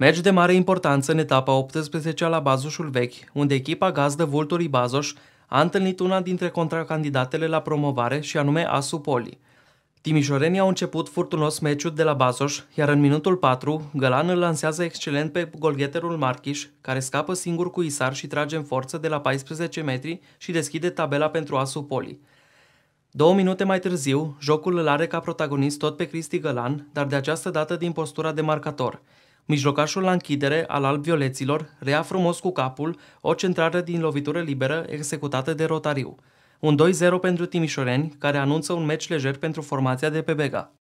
Meci de mare importanță în etapa 18 la Bazușul Vechi, unde echipa gazdă Vulturii Bazoș a întâlnit una dintre contracandidatele la promovare și anume Asu Poli. Timișorenii au început furtunos meciul de la Bazoș, iar în minutul 4, Gălan îl lansează excelent pe golgheterul Marchiș, care scapă singur cu Isar și trage în forță de la 14 metri și deschide tabela pentru Asu Poli. Două minute mai târziu, jocul îl are ca protagonist tot pe Cristi Gălan, dar de această dată din postura de marcator. Mijlocașul la închidere al alb-violeților rea frumos cu capul o centrare din lovitură liberă executată de Rotariu. Un 2-0 pentru timișoreni, care anunță un meci lejer pentru formația de pe Bega.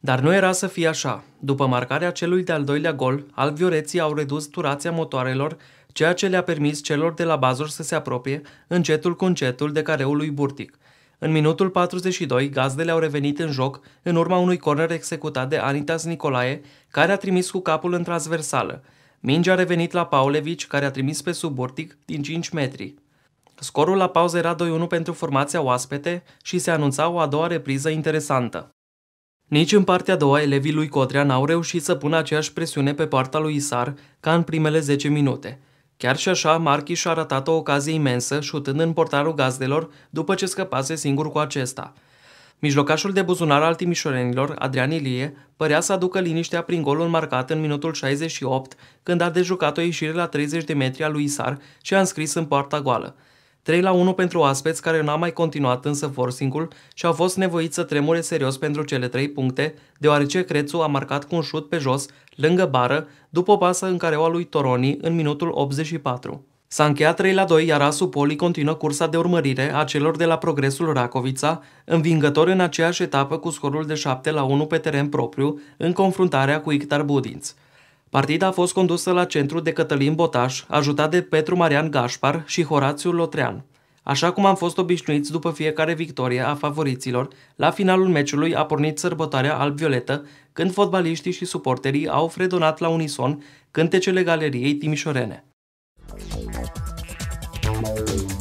Dar nu era să fie așa. După marcarea celui de-al doilea gol, albioreții au redus turația motoarelor, ceea ce le-a permis celor de la bazuri să se apropie, încetul cu încetul, de careul lui Burtic. În minutul 42, gazdele au revenit în joc în urma unui corner executat de Anitas Nicolae, care a trimis cu capul în transversală. Mingea a revenit la Paulevici, care a trimis pe sub Burtic din 5 metri. Scorul la pauză era 2-1 pentru formația oaspete și se anunța o a doua repriză interesantă. Nici în partea a doua elevii lui Cotrea n-au reușit să pună aceeași presiune pe partea lui Isar ca în primele 10 minute. Chiar și așa, Marchi și-a ratat o ocazie imensă, șutând în portarul gazdelor după ce scăpase singur cu acesta. Mijlocașul de buzunar al timișorenilor, Adrian Ilie, părea să aducă liniștea prin golul marcat în minutul 68, când a dejucat o ieșire la 30 de metri a lui Isar și a înscris în poarta goală. 3 la 1 pentru Aspeț, care n-a mai continuat însă forcing și a fost nevoit să tremure serios pentru cele 3 puncte, deoarece Crețu a marcat cu un șut pe jos, lângă bară, după o pasă în care o a lui Toroni în minutul 84. S-a încheiat 3 la 2, iar Asu Poli continuă cursa de urmărire a celor de la Progresul Racovița, învingător în aceeași etapă cu scorul de 7 la 1 pe teren propriu, în confruntarea cu Ictar Budinți. Partida a fost condusă la centru de Cătălin Botaș, ajutat de Petru Marian Gașpar și Horațiu Lotrean. Așa cum am fost obișnuiți după fiecare victorie a favoriților, la finalul meciului a pornit sărbătoarea alb-violetă, când fotbaliștii și suporterii au fredonat la unison cântecele galeriei timișorene. Thank you.